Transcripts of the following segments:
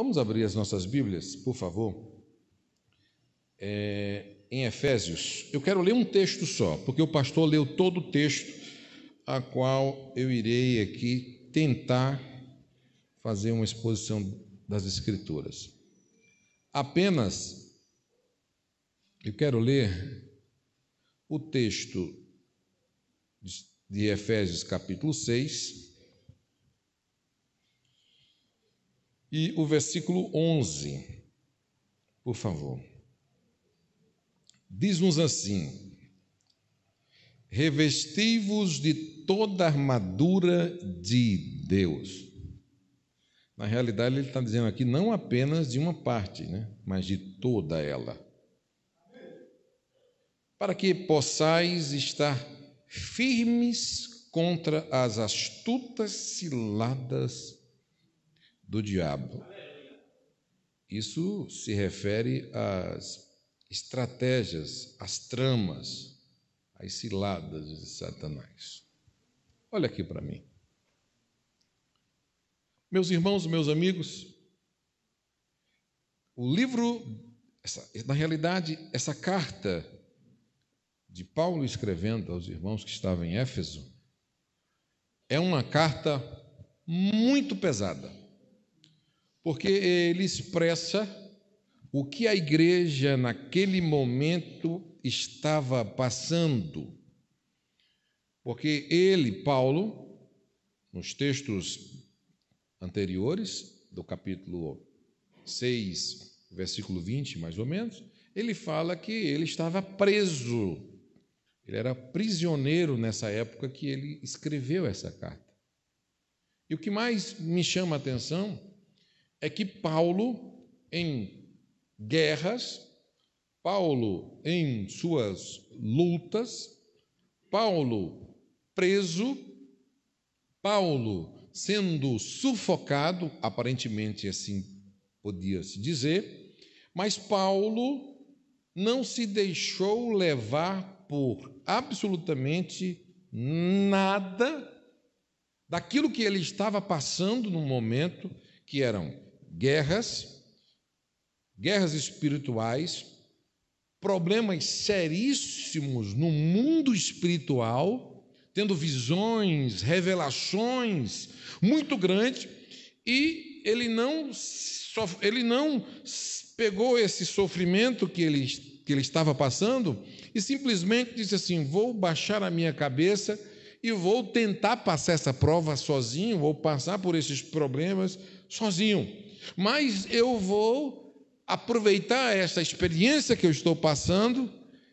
Vamos abrir as nossas Bíblias, por favor. É, em Efésios, eu quero ler um texto só, porque o pastor leu todo o texto, a qual eu irei aqui tentar fazer uma exposição das Escrituras. Apenas eu quero ler o texto de Efésios, capítulo 6, e o versículo 11. Por favor. Diz-nos assim: Revesti-vos de toda a armadura de Deus. Na realidade, ele está dizendo aqui não apenas de uma parte, né? mas de toda ela. Para que possais estar firmes contra as astutas ciladas do diabo. Isso se refere às estratégias, às tramas, às ciladas de Satanás. Olha aqui para mim. Meus irmãos, meus amigos, o livro, essa, na realidade, essa carta de Paulo escrevendo aos irmãos que estavam em Éfeso é uma carta muito pesada porque ele expressa o que a igreja naquele momento estava passando. Porque ele, Paulo, nos textos anteriores, do capítulo 6, versículo 20, mais ou menos, ele fala que ele estava preso. Ele era prisioneiro nessa época que ele escreveu essa carta. E o que mais me chama a atenção é que Paulo, em guerras, Paulo em suas lutas, Paulo preso, Paulo sendo sufocado, aparentemente assim podia se dizer, mas Paulo não se deixou levar por absolutamente nada daquilo que ele estava passando no momento, que eram guerras, guerras espirituais, problemas seríssimos no mundo espiritual, tendo visões, revelações muito grandes, e ele não, ele não pegou esse sofrimento que ele, que ele estava passando e simplesmente disse assim: vou baixar a minha cabeça e vou tentar passar essa prova sozinho, vou passar por esses problemas sozinho mas eu vou aproveitar essa experiência que eu estou passando,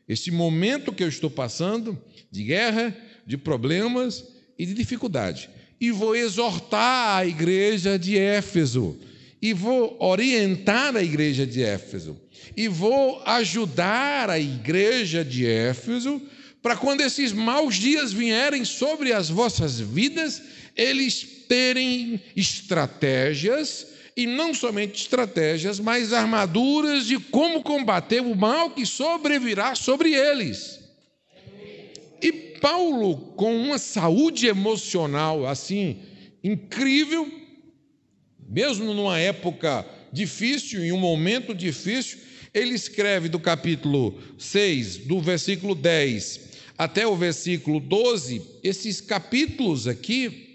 esse momento que eu estou passando de guerra, de problemas e de dificuldade, e vou exortar a igreja de Éfeso, e vou orientar a igreja de Éfeso, e vou ajudar a igreja de Éfeso para quando esses maus dias vierem sobre as vossas vidas, eles terem estratégias e não somente estratégias, mas armaduras de como combater o mal que sobrevirá sobre eles. E Paulo, com uma saúde emocional assim incrível, mesmo numa época difícil, em um momento difícil, ele escreve do capítulo 6, do versículo 10 até o versículo 12, esses capítulos aqui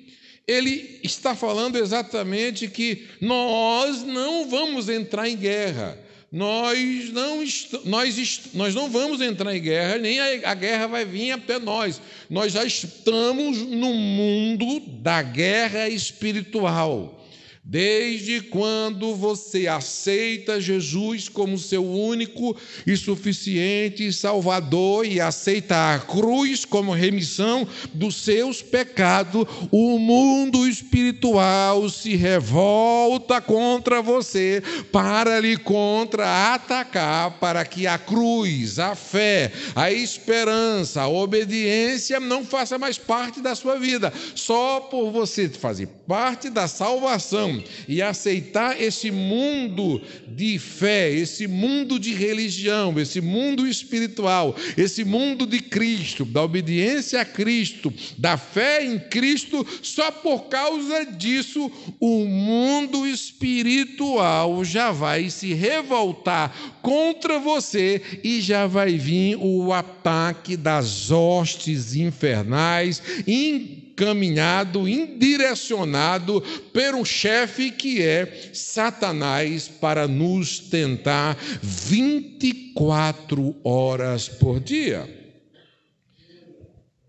ele está falando exatamente que nós não vamos entrar em guerra. Nós não, nós, nós não vamos entrar em guerra, nem a, a guerra vai vir até nós. Nós já estamos no mundo da guerra espiritual. Desde quando você aceita Jesus como seu único e suficiente Salvador e aceita a cruz como remissão dos seus pecados, o mundo espiritual se revolta contra você, para lhe contra-atacar, para que a cruz, a fé, a esperança, a obediência não faça mais parte da sua vida. Só por você fazer parte da salvação e aceitar esse mundo de fé, esse mundo de religião, esse mundo espiritual, esse mundo de Cristo, da obediência a Cristo, da fé em Cristo, só por causa disso o mundo espiritual já vai se revoltar contra você e já vai vir o ataque das hostes infernais. In encaminhado, indirecionado por um chefe que é Satanás para nos tentar 24 horas por dia.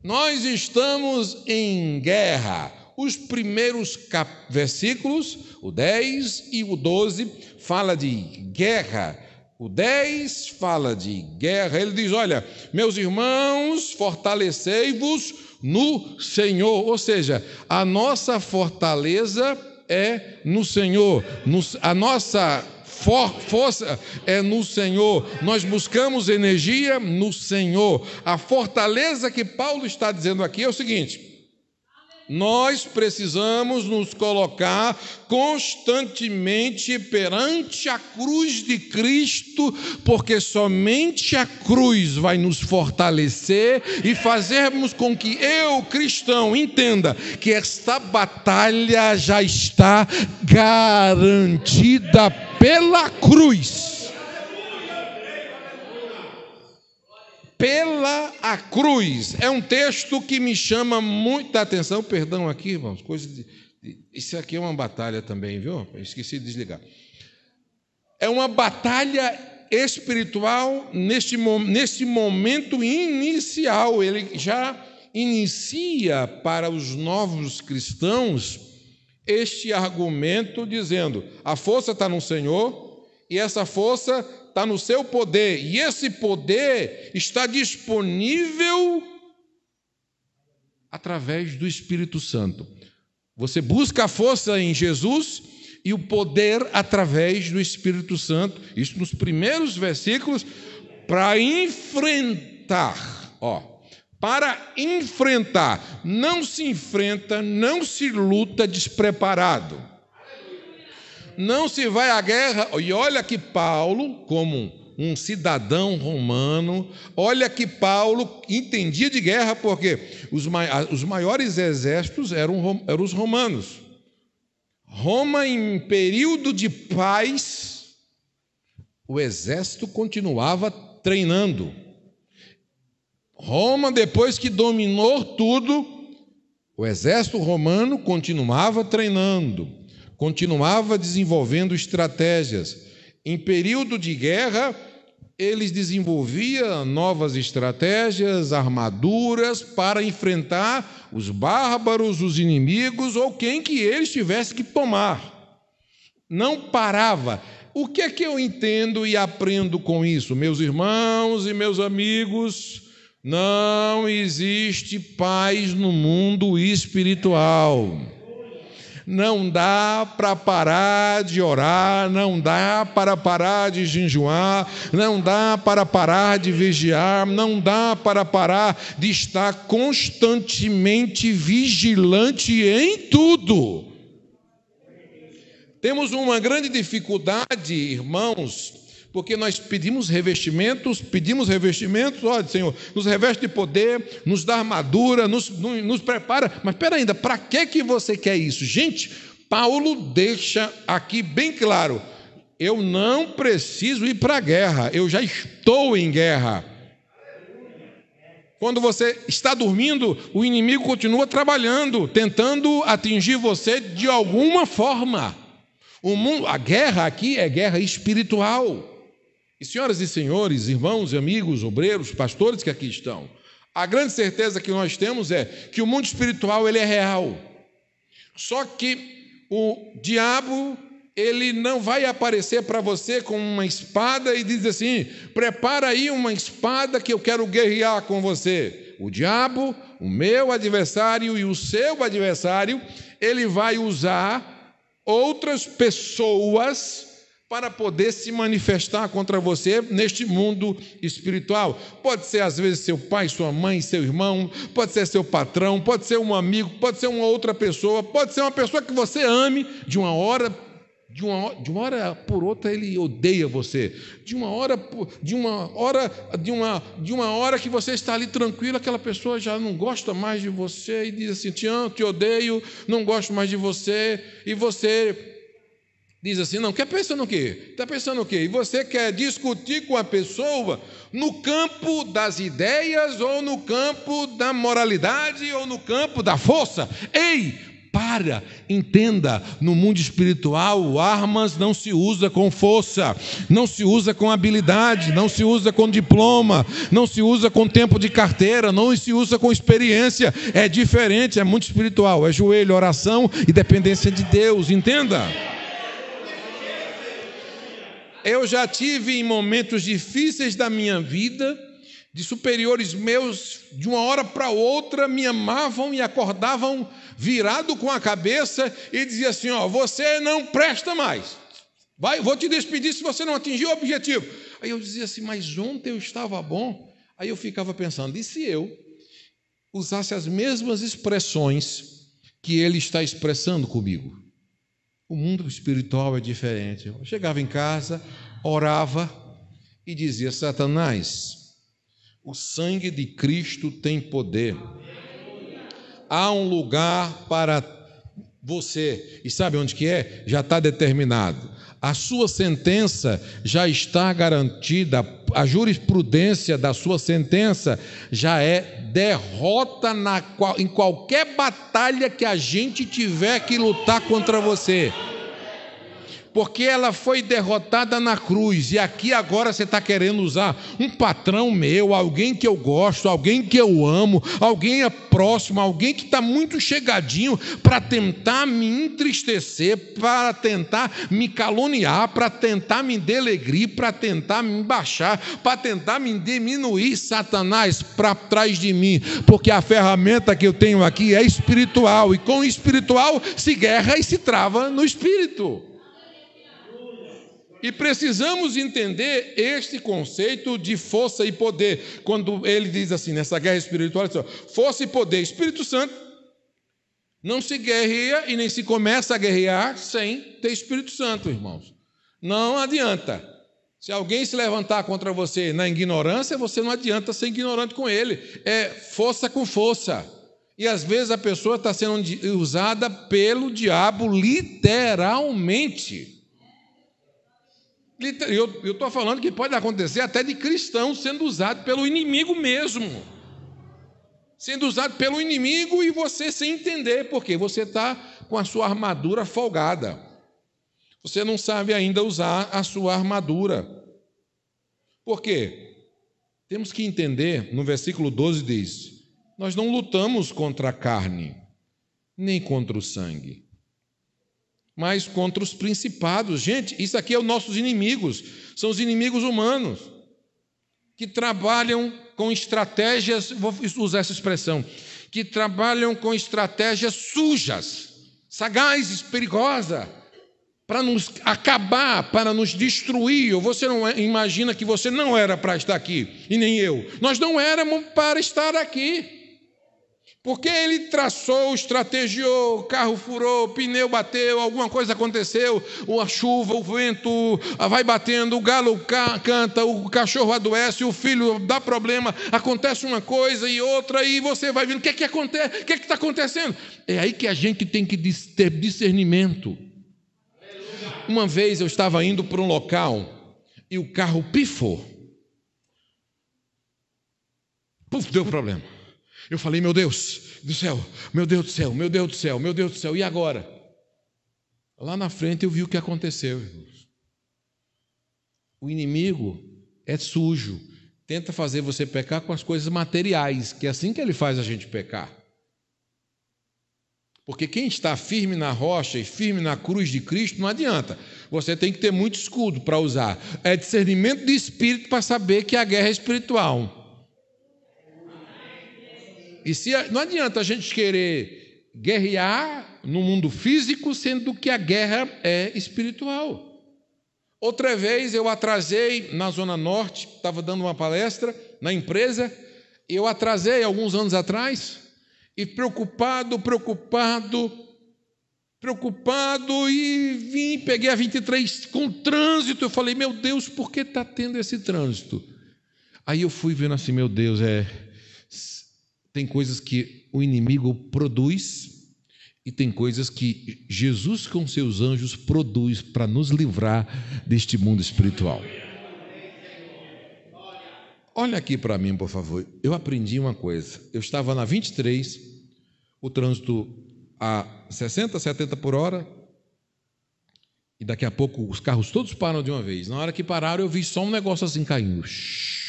Nós estamos em guerra. Os primeiros versículos, o 10 e o 12, fala de guerra. O 10 fala de guerra. Ele diz: Olha, meus irmãos, fortalecei-vos no Senhor, ou seja, a nossa fortaleza é no Senhor, a nossa for, força é no Senhor, nós buscamos energia no Senhor. A fortaleza que Paulo está dizendo aqui é o seguinte: nós precisamos nos colocar constantemente perante a cruz de Cristo, porque somente a cruz vai nos fortalecer e fazermos com que eu, cristão, entenda que esta batalha já está garantida pela cruz. pela a cruz. É um texto que me chama muita atenção. Perdão aqui, irmãos, coisa de, isso aqui é uma batalha também, viu? Eu esqueci de desligar. É uma batalha espiritual neste, neste momento inicial. Ele já inicia para os novos cristãos este argumento dizendo: a força está no Senhor e essa força está no seu poder e esse poder está disponível através do Espírito Santo. Você busca a força em Jesus e o poder através do Espírito Santo, isso nos primeiros versículos, para enfrentar, ó, para enfrentar. Não se enfrenta, não se luta despreparado não se vai à guerra. E olha que Paulo, como um cidadão romano, olha que Paulo entendia de guerra, porque os, maiores exércitos eram, eram os romanos. Roma, em período de paz, o exército continuava treinando. Roma, depois que dominou tudo, o exército romano continuava treinando continuava desenvolvendo estratégias. Em período de guerra, eles desenvolviam novas estratégias, armaduras para enfrentar os bárbaros, os inimigos ou quem que eles tivessem que tomar. Não parava. O que é que eu entendo e aprendo com isso, meus irmãos e meus amigos? Não existe paz no mundo espiritual. Não dá para parar de orar, não dá para parar de jejuar, não dá para parar de vigiar, não dá para parar de estar constantemente vigilante em tudo. Temos uma grande dificuldade, irmãos, porque nós pedimos revestimentos, pedimos revestimentos, olha, Senhor, nos reveste de poder, nos dá armadura, nos, nos prepara. Mas espera ainda, para que, que você quer isso? Gente, Paulo deixa aqui bem claro: eu não preciso ir para a guerra, eu já estou em guerra. Quando você está dormindo, o inimigo continua trabalhando, tentando atingir você de alguma forma. Mundo, a guerra aqui é guerra espiritual. E senhoras e senhores, irmãos e amigos, obreiros, pastores que aqui estão, a grande certeza que nós temos é que o mundo espiritual ele é real. Só que o diabo ele não vai aparecer para você com uma espada e diz assim: prepara aí uma espada que eu quero guerrear com você. O diabo, o meu adversário e o seu adversário, ele vai usar outras pessoas para poder se manifestar contra você neste mundo espiritual. Pode ser às vezes seu pai, sua mãe, seu irmão, pode ser seu patrão, pode ser um amigo, pode ser uma outra pessoa, pode ser uma pessoa que você ame de uma hora de uma, de uma hora por outra ele odeia você. De uma hora de uma hora de uma de uma hora que você está ali tranquilo, aquela pessoa já não gosta mais de você e diz assim: "Te amo, te odeio, não gosto mais de você". E você diz assim: não, quer pensando o quê? Está pensando o quê? E você quer discutir com a pessoa no campo das ideias, ou no campo da moralidade, ou no campo da força? Ei, para, entenda, no mundo espiritual, armas não se usa com força, não se usa com habilidade, não se usa com diploma, não se usa com tempo de carteira, não se usa com experiência. É diferente, é muito espiritual, é joelho, oração e dependência de Deus, entenda eu já tive em momentos difíceis da minha vida, de superiores meus, de uma hora para outra, me amavam e acordavam virado com a cabeça e dizia assim: Ó, você não presta mais. Vai, vou te despedir se você não atingir o objetivo. Aí eu dizia assim: Mas ontem eu estava bom. Aí eu ficava pensando: e se eu usasse as mesmas expressões que ele está expressando comigo? O mundo espiritual é diferente. Eu chegava em casa, orava e dizia: Satanás, o sangue de Cristo tem poder. Há um lugar para você. E sabe onde que é? Já está determinado a sua sentença já está garantida, a jurisprudência da sua sentença já é derrota na, em qualquer batalha que a gente tiver que lutar contra você porque ela foi derrotada na cruz, e aqui agora você está querendo usar um patrão meu, alguém que eu gosto, alguém que eu amo, alguém é próximo, alguém que está muito chegadinho para tentar me entristecer, para tentar me caluniar, para tentar me delegrir, para tentar me baixar, para tentar me diminuir, Satanás, para trás de mim, porque a ferramenta que eu tenho aqui é espiritual, e com espiritual se guerra e se trava no espírito. E precisamos entender este conceito de força e poder. Quando ele diz assim, nessa guerra espiritual, diz, ó, força e poder, Espírito Santo. Não se guerreia e nem se começa a guerrear sem ter Espírito Santo, irmãos. Não adianta. Se alguém se levantar contra você na ignorância, você não adianta ser ignorante com ele. É força com força. E às vezes a pessoa está sendo usada pelo diabo literalmente. Eu estou falando que pode acontecer até de cristão sendo usado pelo inimigo mesmo. Sendo usado pelo inimigo e você sem entender, porque você está com a sua armadura folgada. Você não sabe ainda usar a sua armadura. Por quê? Temos que entender, no versículo 12 diz: Nós não lutamos contra a carne, nem contra o sangue, mas contra os principados. Gente, isso aqui é os nossos inimigos, são os inimigos humanos que trabalham com estratégias, vou usar essa expressão, que trabalham com estratégias sujas, sagazes, perigosas, para nos acabar, para nos destruir. Você não é, imagina que você não era para estar aqui, e nem eu. Nós não éramos para estar aqui. Porque ele traçou, estrategiou, o carro furou, o pneu bateu, alguma coisa aconteceu, a chuva, o vento ah, vai batendo, o galo canta, o cachorro adoece, o filho dá problema, acontece uma coisa e outra, e você vai vendo, o que é que acontece? O que é que está acontecendo? É aí que a gente tem que ter discernimento. Uma vez eu estava indo para um local e o carro pifou. Puf, deu problema. Eu falei, meu Deus do céu, meu Deus do céu, meu Deus do céu, meu Deus do céu, e agora? Lá na frente eu vi o que aconteceu, irmãos. O inimigo é sujo, tenta fazer você pecar com as coisas materiais, que é assim que ele faz a gente pecar. Porque quem está firme na rocha e firme na cruz de Cristo, não adianta. Você tem que ter muito escudo para usar. É discernimento de espírito para saber que a guerra é espiritual. E se não adianta a gente querer guerrear no mundo físico, sendo que a guerra é espiritual. Outra vez eu atrasei na Zona Norte, estava dando uma palestra na empresa, eu atrasei alguns anos atrás, e preocupado, preocupado, preocupado, e vim, peguei a 23 com trânsito. Eu falei, meu Deus, por que está tendo esse trânsito? Aí eu fui vendo assim, meu Deus, é tem coisas que o inimigo produz e tem coisas que Jesus com seus anjos produz para nos livrar deste mundo espiritual. Olha aqui para mim, por favor. Eu aprendi uma coisa. Eu estava na 23, o trânsito a 60, 70 por hora, e daqui a pouco os carros todos param de uma vez. Na hora que pararam, eu vi só um negócio assim caindo. Shhh.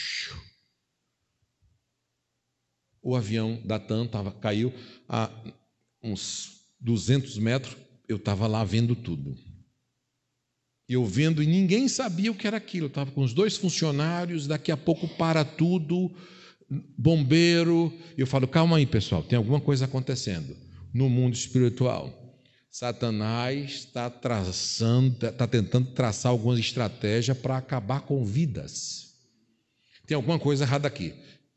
O avião da TAM tava, caiu a uns 200 metros, eu estava lá vendo tudo. Eu vendo e ninguém sabia o que era aquilo. estava com os dois funcionários, daqui a pouco para tudo, bombeiro. Eu falo, calma aí, pessoal, tem alguma coisa acontecendo no mundo espiritual. Satanás está traçando, está tá tentando traçar algumas estratégias para acabar com vidas. Tem alguma coisa errada aqui.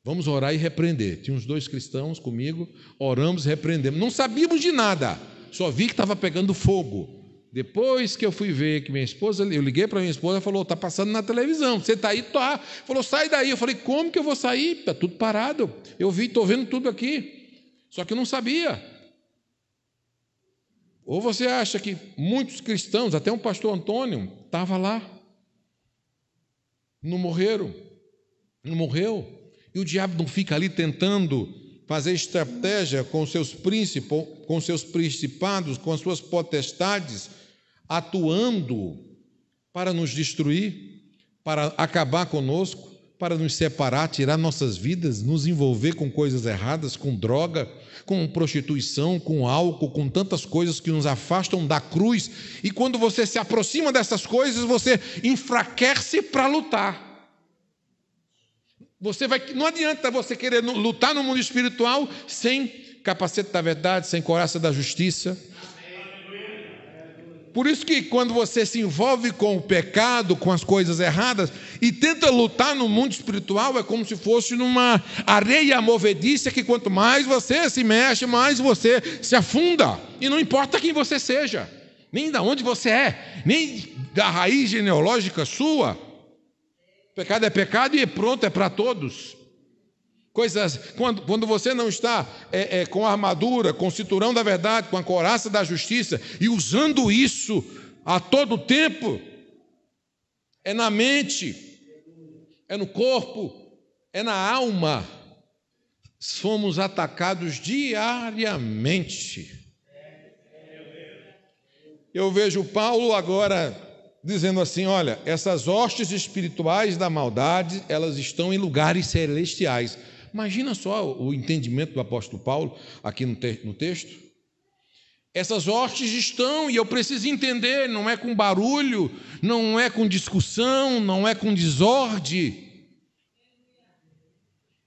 Vamos orar e repreender. Tinha uns dois cristãos comigo, oramos e repreendemos. Não sabíamos de nada, só vi que estava pegando fogo. Depois que eu fui ver que minha esposa, eu liguei para minha esposa, ela falou: "Tá passando na televisão, você tá aí, tá". Falou: "Sai daí". Eu falei: "Como que eu vou sair? Tá tudo parado. Eu vi, tô vendo tudo aqui". Só que eu não sabia. Ou você acha que muitos cristãos, até um pastor Antônio, estava lá, não morreram, não morreu. E o diabo não fica ali tentando fazer estratégia com seus príncipes, com seus principados, com as suas potestades, atuando para nos destruir, para acabar conosco, para nos separar, tirar nossas vidas, nos envolver com coisas erradas, com droga, com prostituição, com álcool, com tantas coisas que nos afastam da cruz. E quando você se aproxima dessas coisas, você enfraquece para lutar. Você vai, não adianta você querer lutar no mundo espiritual sem capacete da verdade, sem coraça da justiça. Por isso que quando você se envolve com o pecado, com as coisas erradas e tenta lutar no mundo espiritual, é como se fosse numa areia movediça que quanto mais você se mexe, mais você se afunda. E não importa quem você seja, nem da onde você é, nem da raiz genealógica sua. Pecado é pecado e pronto, é para todos. Coisas, quando, quando você não está é, é, com a armadura, com o cinturão da verdade, com a coraça da justiça e usando isso a todo tempo, é na mente, é no corpo, é na alma. Somos atacados diariamente. Eu vejo Paulo agora dizendo assim: olha, essas hostes espirituais da maldade, elas estão em lugares celestiais. Imagina só o entendimento do apóstolo Paulo aqui no, te no texto. Essas hostes estão, e eu preciso entender, não é com barulho, não é com discussão, não é com desordem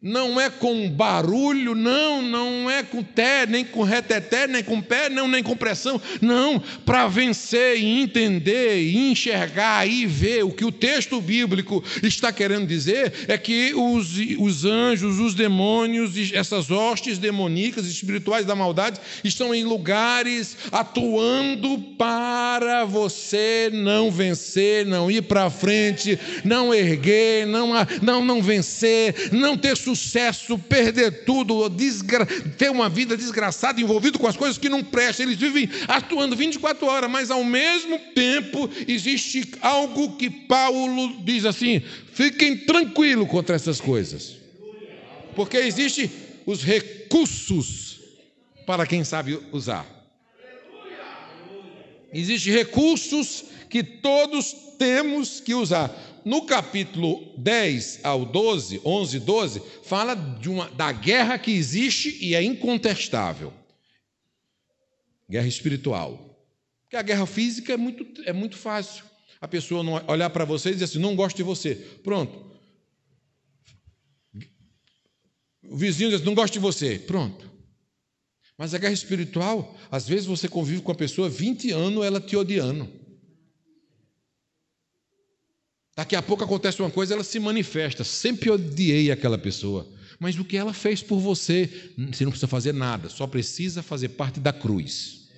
não é com barulho, não, não é com té, nem com reteté, nem com pé, não, nem com pressão. Não, para vencer e entender, e enxergar e ver o que o texto bíblico está querendo dizer é que os, os anjos, os demônios, essas hostes demoníacas espirituais da maldade estão em lugares atuando para você não vencer, não ir para frente, não erguer, não, não, não vencer, não ter sucesso sucesso, perder tudo, desgra... ter uma vida desgraçada, envolvido com as coisas que não prestam. Eles vivem atuando 24 horas, mas ao mesmo tempo existe algo que Paulo diz assim: fiquem tranquilos contra essas coisas. Porque existem os recursos para quem sabe usar. Existem recursos que todos temos que usar no capítulo 10 ao 12, 11 e 12, fala uma, da guerra que existe e é incontestável. Guerra espiritual. Porque a guerra física é muito, é muito fácil. A pessoa não olhar para você e dizer assim, não gosto de você. Pronto. O vizinho diz, não gosto de você. Pronto. Mas a guerra espiritual, às vezes você convive com a pessoa 20 anos, ela te odiando. Daqui a pouco acontece uma coisa, ela se manifesta. Sempre odiei aquela pessoa. Mas o que ela fez por você, você não precisa fazer nada, só precisa fazer parte da cruz.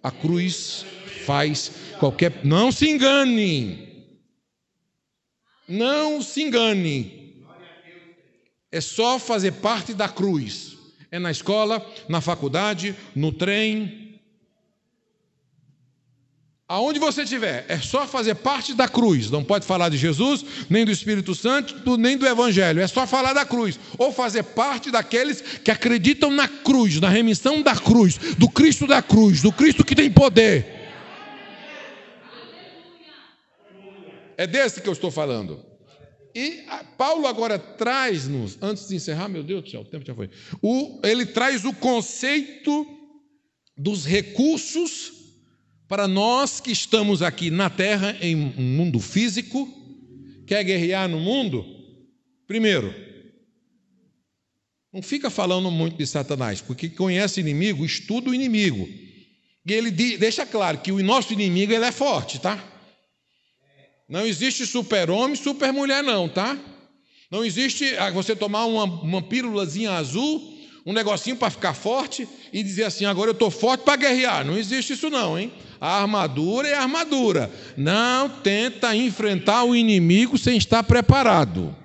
A cruz faz qualquer. Não se engane! Não se engane! É só fazer parte da cruz. É na escola, na faculdade, no trem, Aonde você estiver, é só fazer parte da cruz. Não pode falar de Jesus, nem do Espírito Santo, nem do Evangelho. É só falar da cruz. Ou fazer parte daqueles que acreditam na cruz, na remissão da cruz, do Cristo da cruz, do Cristo que tem poder. É desse que eu estou falando. E Paulo agora traz-nos, antes de encerrar, meu Deus do céu, o tempo já foi. O, ele traz o conceito dos recursos para nós que estamos aqui na Terra, em um mundo físico, quer guerrear no mundo? Primeiro, não fica falando muito de Satanás, porque conhece inimigo, estuda o inimigo. E ele deixa claro que o nosso inimigo ele é forte, tá? Não existe super-homem, super-mulher, não, tá? Não existe ah, você tomar uma, uma pílulazinha azul um negocinho para ficar forte e dizer assim: agora eu estou forte para guerrear. Não existe isso, não, hein? A armadura é a armadura. Não tenta enfrentar o inimigo sem estar preparado.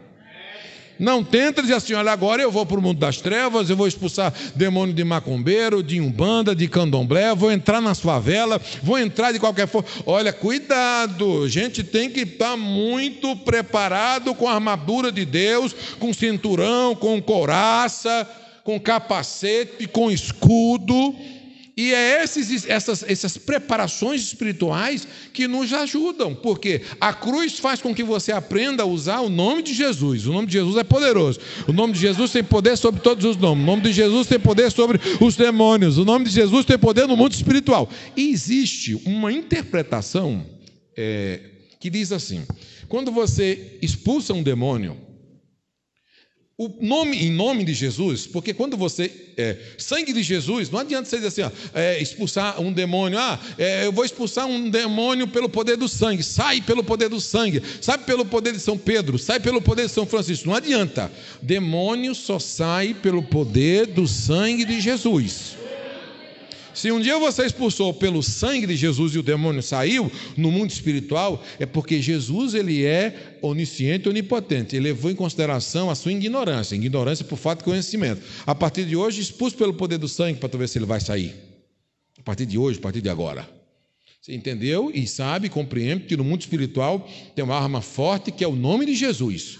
Não tenta dizer assim: olha, agora eu vou para o mundo das trevas, eu vou expulsar demônio de macumbeiro, de umbanda, de candomblé, vou entrar na favela, vou entrar de qualquer forma. Olha, cuidado, a gente tem que estar tá muito preparado com a armadura de Deus, com cinturão, com coraça com capacete, com escudo. E é esses, essas, essas preparações espirituais que nos ajudam, porque a cruz faz com que você aprenda a usar o nome de Jesus. O nome de Jesus é poderoso. O nome de Jesus tem poder sobre todos os nomes. O nome de Jesus tem poder sobre os demônios. O nome de Jesus tem poder no mundo espiritual. E existe uma interpretação é, que diz assim: quando você expulsa um demônio, o nome, em nome de Jesus, porque quando você. É, sangue de Jesus, não adianta você dizer assim, ó, é, expulsar um demônio. Ah, é, eu vou expulsar um demônio pelo poder do sangue. Sai pelo poder do sangue. Sai pelo poder de São Pedro. Sai pelo poder de São Francisco. Não adianta. Demônio só sai pelo poder do sangue de Jesus. Se um dia você expulsou pelo sangue de Jesus e o demônio saiu no mundo espiritual, é porque Jesus ele é onisciente e onipotente. Ele levou em consideração a sua ignorância, ignorância por fato de conhecimento. A partir de hoje, expulso pelo poder do sangue para ver se ele vai sair. A partir de hoje, a partir de agora. Você entendeu e sabe, compreende que no mundo espiritual tem uma arma forte que é o nome de Jesus.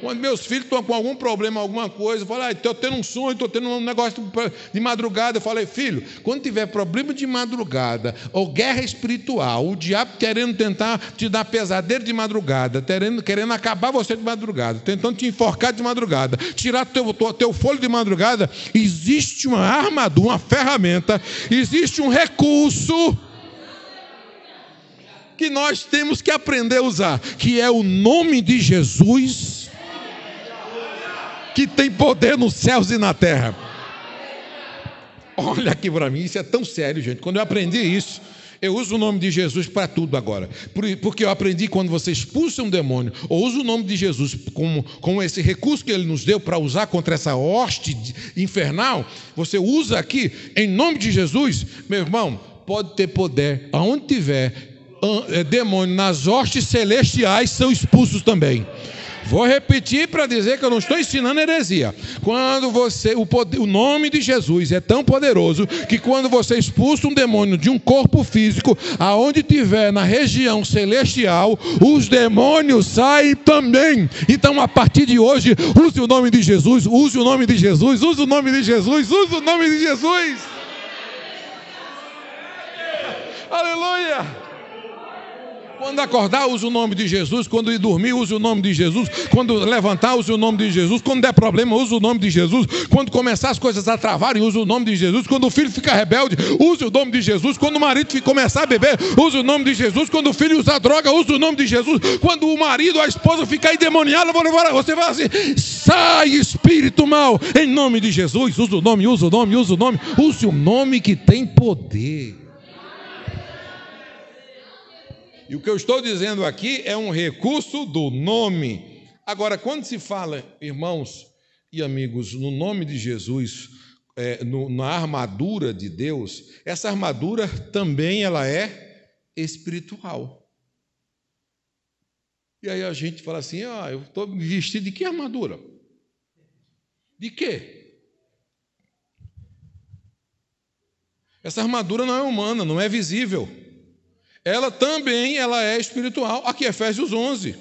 Quando meus filhos estão com algum problema, alguma coisa, eu falo, ah, estou tendo um sonho, estou tendo um negócio de madrugada. Eu falei, filho, quando tiver problema de madrugada, ou guerra espiritual, o diabo querendo tentar te dar pesadelo de madrugada, querendo, querendo acabar você de madrugada, tentando te enforcar de madrugada, tirar teu, teu, teu folho de madrugada, existe uma armadura, uma ferramenta, existe um recurso que nós temos que aprender a usar, que é o nome de Jesus que tem poder nos céus e na terra. Olha aqui para mim, isso é tão sério, gente. Quando eu aprendi isso, eu uso o nome de Jesus para tudo agora. Porque eu aprendi quando você expulsa um demônio, ou usa o nome de Jesus como, como esse recurso que ele nos deu para usar contra essa hoste infernal, você usa aqui em nome de Jesus, meu irmão, pode ter poder aonde tiver eh, demônio nas hostes celestiais são expulsos também. Vou repetir para dizer que eu não estou ensinando heresia. Quando você, o, poder, o nome de Jesus é tão poderoso que quando você expulsa um demônio de um corpo físico, aonde tiver na região celestial, os demônios saem também. Então, a partir de hoje, use o nome de Jesus, use o nome de Jesus, use o nome de Jesus, use o nome de Jesus. Aleluia! Quando acordar, use o nome de Jesus. Quando ir dormir, use o nome de Jesus. Quando levantar, use o nome de Jesus. Quando der problema, use o nome de Jesus. Quando começar as coisas a travarem, use o nome de Jesus. Quando o filho ficar rebelde, use o nome de Jesus. Quando o marido começar a beber, use o nome de Jesus. Quando o filho usar droga, use o nome de Jesus. Quando o marido, a esposa ficar endemoniada, você vai assim: sai, espírito mal, em nome de Jesus. Use o nome, use o nome, use o nome. Use o nome que tem poder. E o que eu estou dizendo aqui é um recurso do nome. Agora, quando se fala, irmãos e amigos, no nome de Jesus, é, no, na armadura de Deus, essa armadura também ela é espiritual. E aí a gente fala assim: ah, eu estou vestido de que armadura? De quê? Essa armadura não é humana, não é visível ela também ela é espiritual. Aqui é Efésios 11.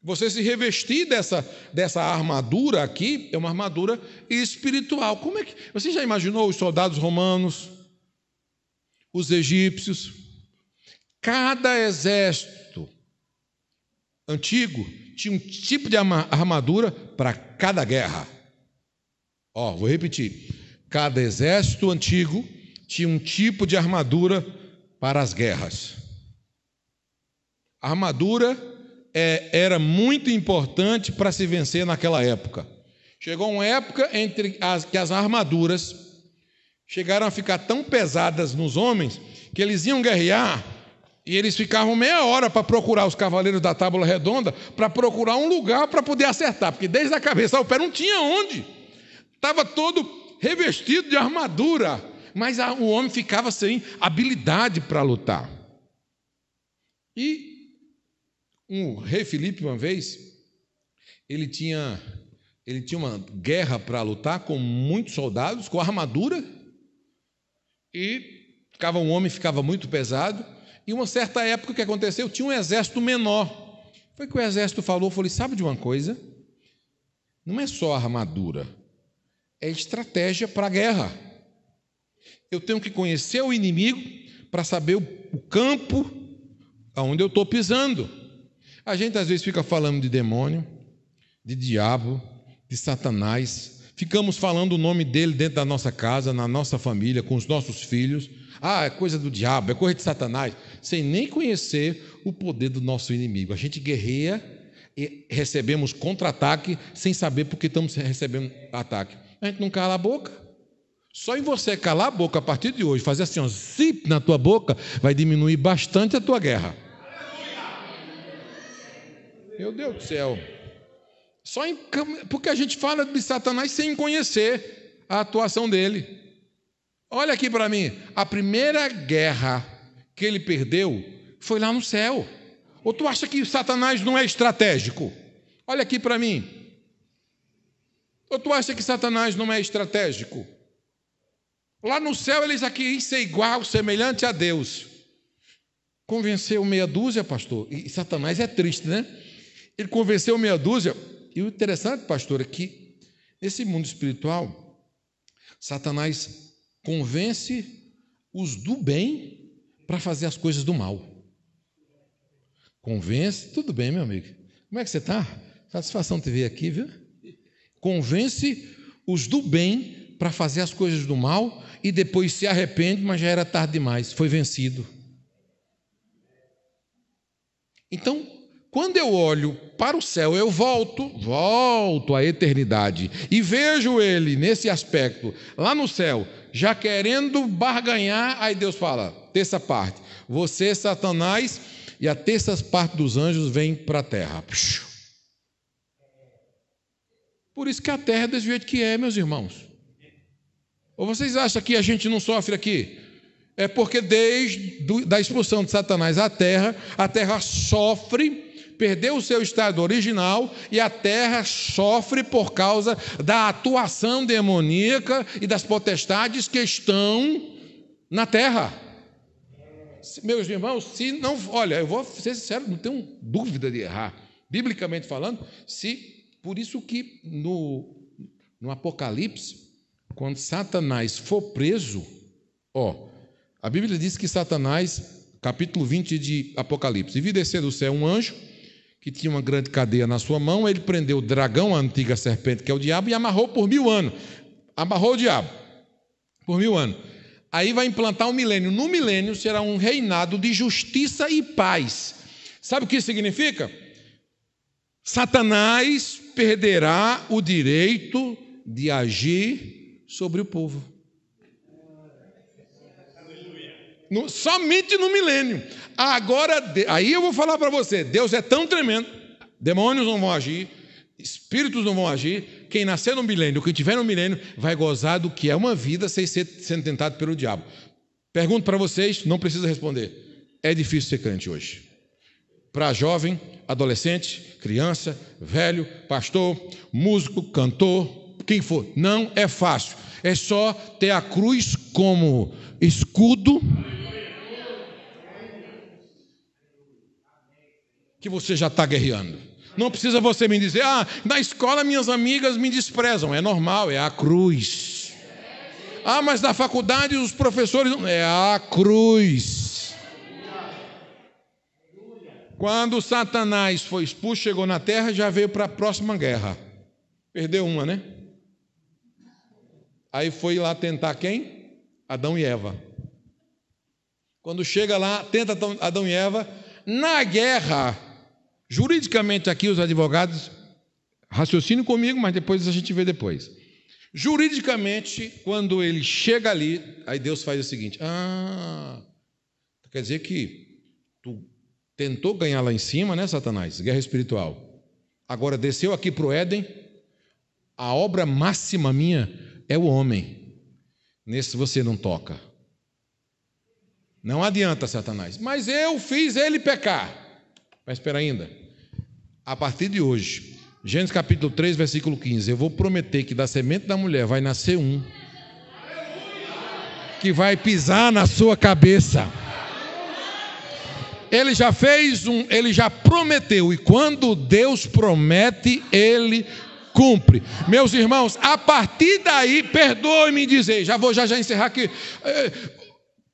Você se revestir dessa, dessa armadura aqui é uma armadura espiritual. Como é que você já imaginou os soldados romanos, os egípcios? Cada exército antigo tinha um tipo de armadura para cada guerra. Ó, oh, vou repetir. Cada exército antigo tinha um tipo de armadura para as guerras. A armadura é, era muito importante para se vencer naquela época. Chegou uma época entre as, que as armaduras chegaram a ficar tão pesadas nos homens que eles iam guerrear e eles ficavam meia hora para procurar os cavaleiros da tábua redonda para procurar um lugar para poder acertar, porque desde a cabeça ao pé não tinha onde. Estava todo revestido de armadura mas a, o homem ficava sem habilidade para lutar. E um rei Filipe, uma vez, ele tinha, ele tinha uma guerra para lutar com muitos soldados, com armadura, e ficava um homem ficava muito pesado. E uma certa época o que aconteceu, tinha um exército menor. Foi que o exército falou, falou: sabe de uma coisa? Não é só armadura, é estratégia para a guerra eu tenho que conhecer o inimigo para saber o campo aonde eu estou pisando. A gente às vezes fica falando de demônio, de diabo, de Satanás, ficamos falando o nome dele dentro da nossa casa, na nossa família, com os nossos filhos. Ah, é coisa do diabo, é coisa de Satanás, sem nem conhecer o poder do nosso inimigo. A gente guerreia e recebemos contra-ataque sem saber por que estamos recebendo ataque. A gente não cala a boca. Só em você calar a boca a partir de hoje, fazer assim, um zip na tua boca, vai diminuir bastante a tua guerra. Meu Deus do céu. Só em, porque a gente fala de Satanás sem conhecer a atuação dele. Olha aqui para mim, a primeira guerra que ele perdeu foi lá no céu. Ou tu acha que Satanás não é estratégico? Olha aqui para mim. Ou tu acha que Satanás não é estratégico? Lá no céu eles aqui ser é igual, semelhante a Deus. Convenceu meia dúzia, pastor. E Satanás é triste, né? Ele convenceu meia dúzia. E o interessante, pastor, é que nesse mundo espiritual, Satanás convence os do bem para fazer as coisas do mal. Convence, tudo bem, meu amigo. Como é que você está? Satisfação te ver aqui, viu? Convence os do bem para fazer as coisas do mal e depois se arrepende, mas já era tarde demais, foi vencido. Então, quando eu olho para o céu, eu volto, volto à eternidade e vejo ele nesse aspecto, lá no céu, já querendo barganhar, aí Deus fala, terça parte, você, Satanás, e a terça parte dos anjos vem para a terra. Por isso que a terra é desse jeito que é, meus irmãos. Ou vocês acham que a gente não sofre aqui? É porque desde da expulsão de Satanás à terra, a terra sofre perdeu o seu estado original e a terra sofre por causa da atuação demoníaca e das potestades que estão na terra. Meus irmãos, se não, olha, eu vou ser sincero, não tenho dúvida de errar. Biblicamente falando, se por isso que no, no Apocalipse quando Satanás for preso, ó, a Bíblia diz que Satanás, capítulo 20 de Apocalipse, e vi descer do céu um anjo que tinha uma grande cadeia na sua mão, ele prendeu o dragão, a antiga serpente, que é o diabo, e amarrou por mil anos. Amarrou o diabo por mil anos. Aí vai implantar um milênio. No milênio será um reinado de justiça e paz. Sabe o que isso significa? Satanás perderá o direito de agir sobre o povo. No, somente no milênio. Agora, aí eu vou falar para você: Deus é tão tremendo, demônios não vão agir, espíritos não vão agir. Quem nascer no milênio, quem tiver no milênio, vai gozar do que é uma vida sem ser sendo tentado pelo diabo. Pergunto para vocês, não precisa responder. É difícil ser crente hoje. Para jovem, adolescente, criança, velho, pastor, músico, cantor, quem for. Não é fácil. É só ter a cruz como escudo. Que você já está guerreando. Não precisa você me dizer, ah, na escola minhas amigas me desprezam. É normal, é a cruz. Ah, mas na faculdade os professores. É a cruz. Quando Satanás foi expulso, chegou na terra, já veio para a próxima guerra. Perdeu uma, né? Aí foi lá tentar quem? Adão e Eva. Quando chega lá, tenta Adão e Eva. Na guerra, juridicamente aqui os advogados, raciocinam comigo, mas depois a gente vê depois. Juridicamente, quando ele chega ali, aí Deus faz o seguinte: Ah, então quer dizer que tu tentou ganhar lá em cima, né, Satanás? Guerra espiritual. Agora desceu aqui para o Éden, a obra máxima minha é o homem. Nesse você não toca. Não adianta, Satanás. Mas eu fiz ele pecar. Vai esperar ainda. A partir de hoje, Gênesis capítulo 3, versículo 15. Eu vou prometer que da semente da mulher vai nascer um que vai pisar na sua cabeça. Ele já fez um, ele já prometeu, e quando Deus promete, ele cumpre. Meus irmãos, a partir daí, perdoe-me dizer, já vou já já encerrar aqui. Eh,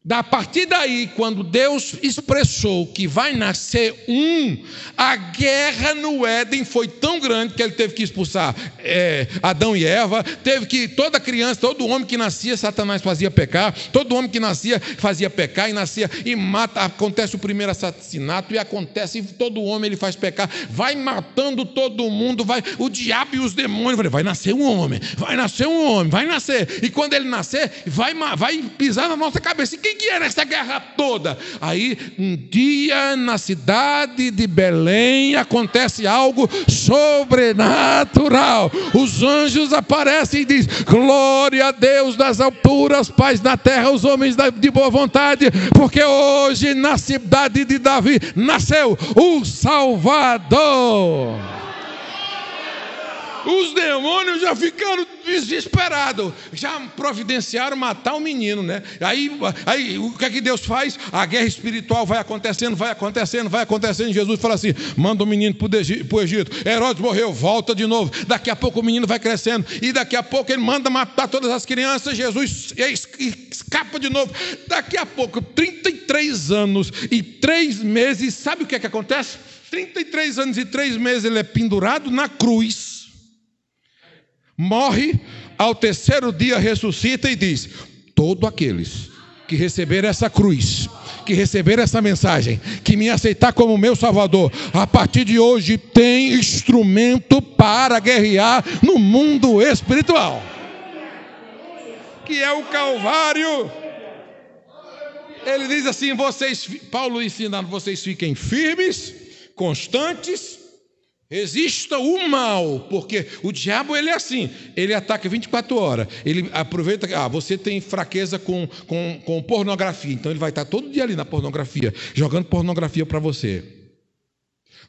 da partir daí, quando Deus expressou que vai nascer um, a guerra no Éden foi tão grande que ele teve que expulsar é, Adão e Eva, teve que toda criança, todo homem que nascia, Satanás fazia pecar, todo homem que nascia fazia pecar e nascia e mata, acontece o primeiro assassinato e acontece e todo homem ele faz pecar, vai matando todo mundo, vai o diabo e os demônios, vai nascer um homem, vai nascer um homem, vai nascer e quando ele nascer vai vai pisar na nossa cabeça. E quem que, era essa guerra toda? Aí, um dia, na cidade de Belém, acontece algo sobrenatural. Os anjos aparecem e dizem: Glória a Deus das alturas, paz na terra, os homens de boa vontade, porque hoje na cidade de Davi nasceu o Salvador os demônios já ficaram desesperados, já providenciaram matar o menino, né? Aí, aí o que é que Deus faz? A guerra espiritual vai acontecendo, vai acontecendo, vai acontecendo. Jesus fala assim: manda o menino para o Egito. Herodes morreu, volta de novo. Daqui a pouco o menino vai crescendo, e daqui a pouco ele manda matar todas as crianças. Jesus escapa de novo. Daqui a pouco, 33 anos e 3 meses, sabe o que é que acontece? 33 anos e 3 meses ele é pendurado na cruz morre, ao terceiro dia ressuscita e diz: Todo aqueles que receber essa cruz, que receber essa mensagem, que me aceitar como meu Salvador, a partir de hoje tem instrumento para guerrear no mundo espiritual. Que é o Calvário. Ele diz assim: vocês, Paulo ensinando, vocês fiquem firmes, constantes, Resista o mal, porque o diabo ele é assim, ele ataca 24 horas, ele aproveita que ah, você tem fraqueza com, com, com pornografia, então ele vai estar todo dia ali na pornografia, jogando pornografia para você.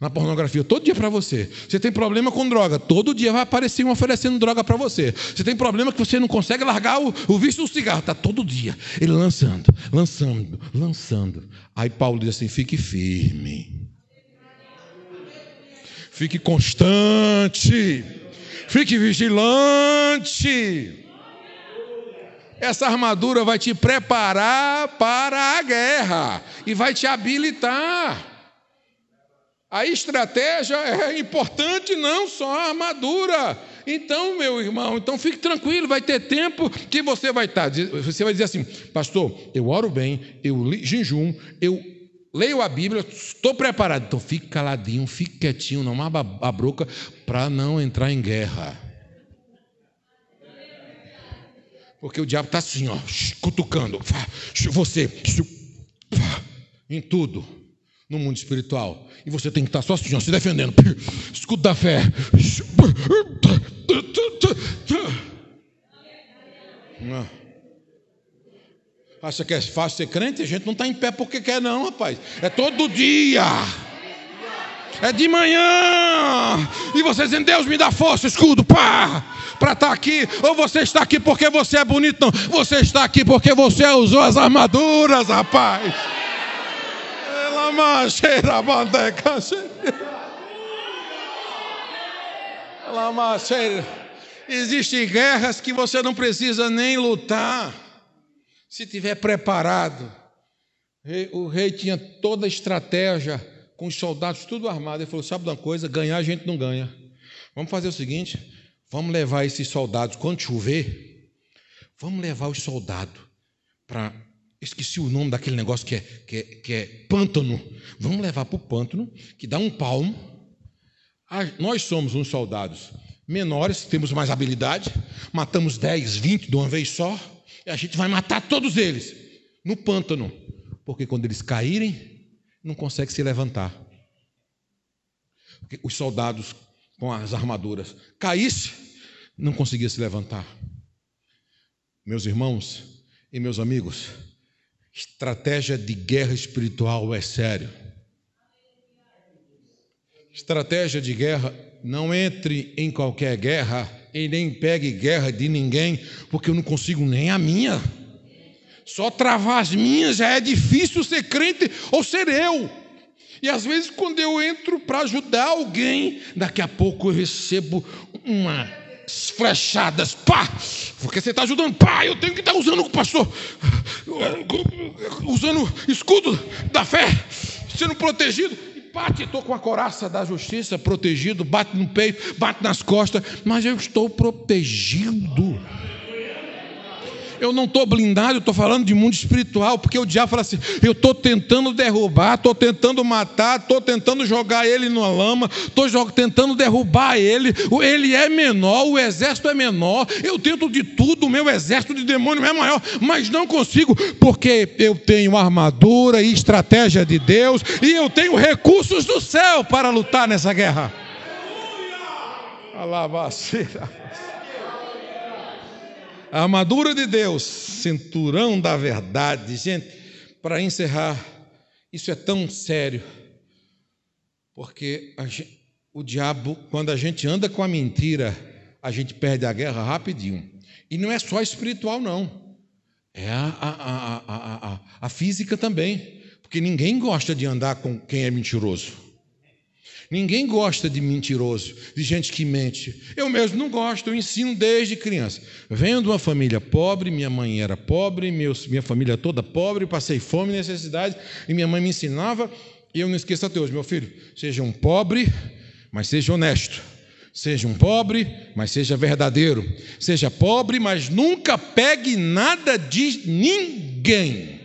Na pornografia, todo dia para você. Você tem problema com droga, todo dia vai aparecer um oferecendo droga para você. Você tem problema que você não consegue largar o, o vício do cigarro, está todo dia ele lançando, lançando, lançando. Aí Paulo diz assim: fique firme Fique constante. Fique vigilante. Essa armadura vai te preparar para a guerra e vai te habilitar. A estratégia é importante, não só a armadura. Então, meu irmão, então fique tranquilo, vai ter tempo que você vai estar. Tá, você vai dizer assim, pastor, eu oro bem, eu jejum, eu leio a Bíblia, estou preparado. Então fique caladinho, fique quietinho, não abra a boca para não entrar em guerra. Porque o diabo está assim, ó, cutucando. Você, em tudo, no mundo espiritual. E você tem que estar tá só assim, ó, se defendendo. Escudo da fé. Não. Acha que é fácil ser crente? A gente não está em pé porque quer, não, rapaz. É todo dia. É de manhã. E você dizendo, Deus me dá força, escudo, pá, para estar tá aqui. Ou você está aqui porque você é bonito, não. Você está aqui porque você usou as armaduras, rapaz. Ela mancheira, bandeca, Ela macheira. Existem guerras que você não precisa nem lutar se tiver preparado. O rei tinha toda a estratégia com os soldados tudo armado. Ele falou: sabe de uma coisa? Ganhar a gente não ganha. Vamos fazer o seguinte: vamos levar esses soldados quando chover. Vamos levar os soldados para esqueci o nome daquele negócio que é, que é, que é pântano. Vamos levar para o pântano, que dá um palmo. Nós somos uns soldados menores, temos mais habilidade, matamos 10, 20 de uma vez só e a gente vai matar todos eles no pântano, porque quando eles caírem, não consegue se levantar. Porque os soldados com as armaduras caísse, não conseguia se levantar. Meus irmãos e meus amigos, estratégia de guerra espiritual é sério. Estratégia de guerra, não entre em qualquer guerra e nem pegue guerra de ninguém, porque eu não consigo nem a minha. Só travar as minhas já é difícil ser crente ou ser eu. E às vezes, quando eu entro para ajudar alguém, daqui a pouco eu recebo uma flechadas, pá, porque você está ajudando, pá, eu tenho que estar tá usando o pastor, usando escudo da fé, sendo protegido bate, estou com a coraça da justiça, protegido, bate no peito, bate nas costas, mas eu estou protegido. Eu não estou blindado, eu estou falando de mundo espiritual, porque o diabo fala assim: eu estou tentando derrubar, estou tentando matar, estou tentando jogar ele na lama, estou tentando derrubar ele. Ele é menor, o exército é menor. Eu tento de tudo, o meu exército de demônio é maior, mas não consigo, porque eu tenho armadura e estratégia de Deus, e eu tenho recursos do céu para lutar nessa guerra. Alabaceira a armadura de Deus, cinturão da verdade. Gente, para encerrar, isso é tão sério, porque gente, o diabo, quando a gente anda com a mentira, a gente perde a guerra rapidinho. E não é só espiritual, não. É a, a, a, a, a física também. Porque ninguém gosta de andar com quem é mentiroso. Ninguém gosta de mentiroso, de gente que mente. Eu mesmo não gosto, eu ensino desde criança. Venho de uma família pobre, minha mãe era pobre, meus, minha família toda pobre, passei fome e necessidade, e minha mãe me ensinava, e eu não esqueço até hoje, meu filho, seja um pobre, mas seja honesto. Seja um pobre, mas seja verdadeiro. Seja pobre, mas nunca pegue nada de ninguém.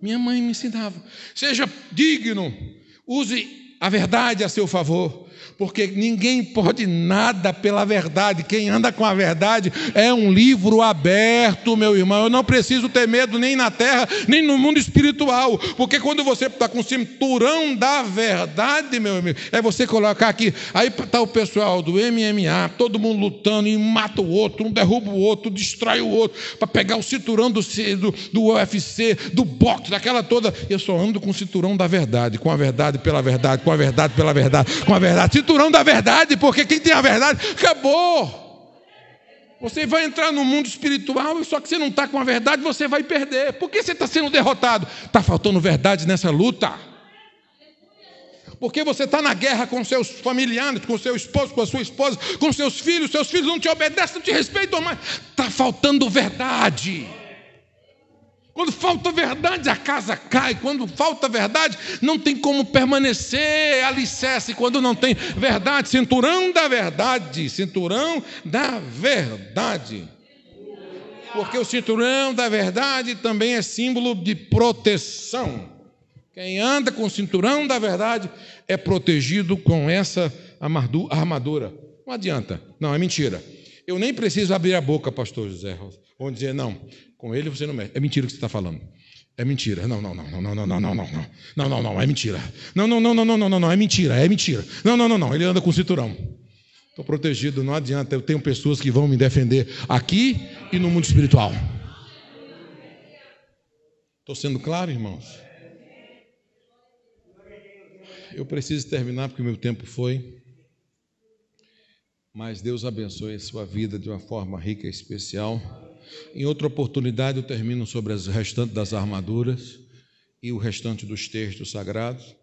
Minha mãe me ensinava. Seja digno, use a verdade a seu favor porque ninguém pode nada pela verdade. Quem anda com a verdade é um livro aberto, meu irmão. Eu não preciso ter medo nem na terra, nem no mundo espiritual, porque quando você está com o cinturão da verdade, meu amigo, é você colocar aqui. Aí está o pessoal do MMA, todo mundo lutando e mata o outro, um derruba o outro, distrai o outro, para pegar o cinturão do, do, do UFC, do boxe, daquela toda. Eu só ando com o cinturão da verdade, com a verdade pela verdade, com a verdade pela verdade, com a verdade palavra, tá cinturão da verdade, porque quem tem a verdade, acabou. Você vai entrar no mundo espiritual, só que você não está com a verdade, você vai perder. Por que você está sendo derrotado? Está faltando verdade nessa luta. Porque você está na guerra com seus familiares, com seu esposo, com a sua esposa, com seus filhos, seus filhos não te obedecem, não te respeitam mais. Está faltando verdade. Quando falta verdade, a casa cai. Quando falta verdade, não tem como permanecer alicerce. Quando não tem verdade, cinturão da verdade. Cinturão da verdade. Porque o cinturão da verdade também é símbolo de proteção. Quem anda com o cinturão da verdade é protegido com essa armadura. Não adianta. Não, é mentira. Eu nem preciso abrir a boca, pastor José. onde dizer, não, com ele você não mexe. É mentira o que você está falando. É mentira. Não, não, não, não, não, não, não, não, não. Não, não, não, é mentira. Não, não, não, não, não, não, não, não, é mentira, é mentira. Não, não, não, não, ele anda com cinturão. Estou protegido, não adianta. Eu tenho pessoas que vão me defender aqui e no mundo espiritual. Estou sendo claro, irmãos? Eu preciso terminar porque o meu tempo foi. Mas Deus abençoe a sua vida de uma forma rica e especial. Em outra oportunidade, eu termino sobre as restantes das armaduras e o restante dos textos sagrados,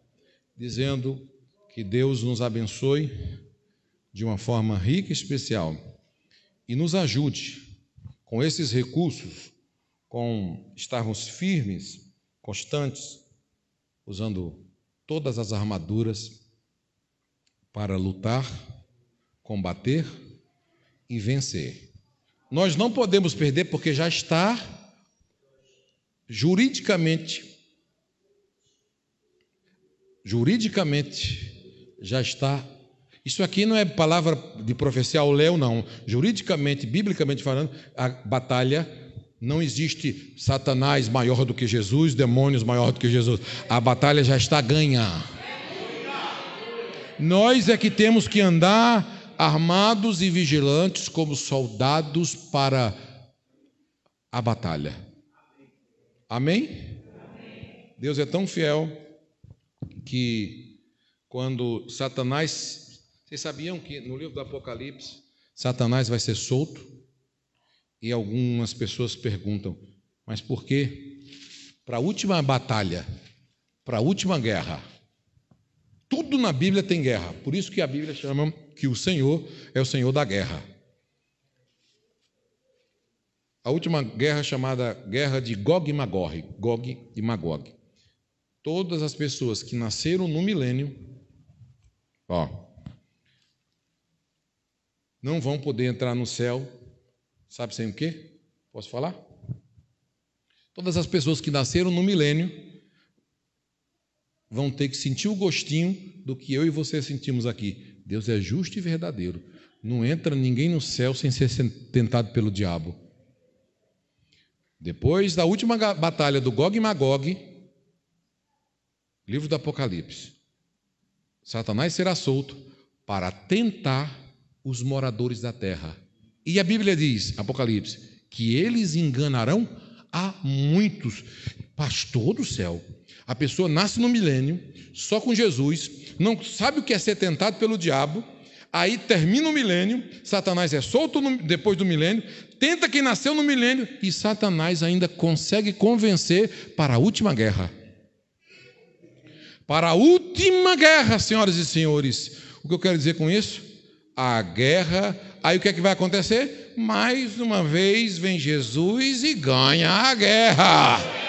dizendo que Deus nos abençoe de uma forma rica e especial e nos ajude com esses recursos, com estarmos firmes, constantes, usando todas as armaduras para lutar combater e vencer. Nós não podemos perder porque já está juridicamente juridicamente já está isso aqui não é palavra de profecia ao léu, não. Juridicamente, biblicamente falando, a batalha não existe Satanás maior do que Jesus, demônios maior do que Jesus. A batalha já está ganha. Nós é que temos que andar armados e vigilantes como soldados para a batalha. Amém? Deus é tão fiel que quando Satanás, vocês sabiam que no livro do Apocalipse Satanás vai ser solto? E algumas pessoas perguntam: "Mas por quê?" Para a última batalha, para a última guerra. Tudo na Bíblia tem guerra, por isso que a Bíblia chama que o Senhor é o Senhor da guerra. A última guerra chamada Guerra de Gog e Magog, Gog e Magog. Todas as pessoas que nasceram no milênio, ó, não vão poder entrar no céu, sabe sem o quê? Posso falar? Todas as pessoas que nasceram no milênio vão ter que sentir o gostinho do que eu e você sentimos aqui. Deus é justo e verdadeiro. Não entra ninguém no céu sem ser tentado pelo diabo. Depois da última batalha do Gog e Magog, livro do Apocalipse, Satanás será solto para tentar os moradores da terra. E a Bíblia diz, Apocalipse, que eles enganarão a muitos pastor do céu. A pessoa nasce no milênio, só com Jesus, não sabe o que é ser tentado pelo diabo, aí termina o milênio, Satanás é solto no, depois do milênio, tenta quem nasceu no milênio, e Satanás ainda consegue convencer para a última guerra. Para a última guerra, senhoras e senhores. O que eu quero dizer com isso? A guerra. Aí o que é que vai acontecer? Mais uma vez vem Jesus e ganha a guerra.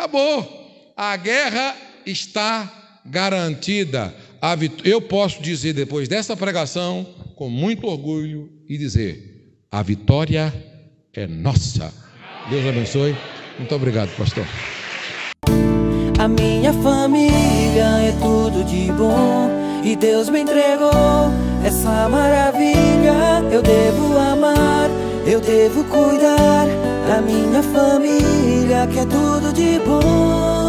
Acabou. A guerra está garantida. Eu posso dizer depois dessa pregação, com muito orgulho, e dizer: a vitória é nossa. Deus abençoe. Muito obrigado, pastor. A minha família é tudo de bom e Deus me entregou essa maravilha. Eu devo amar, eu devo cuidar da minha família, que é tudo de bom.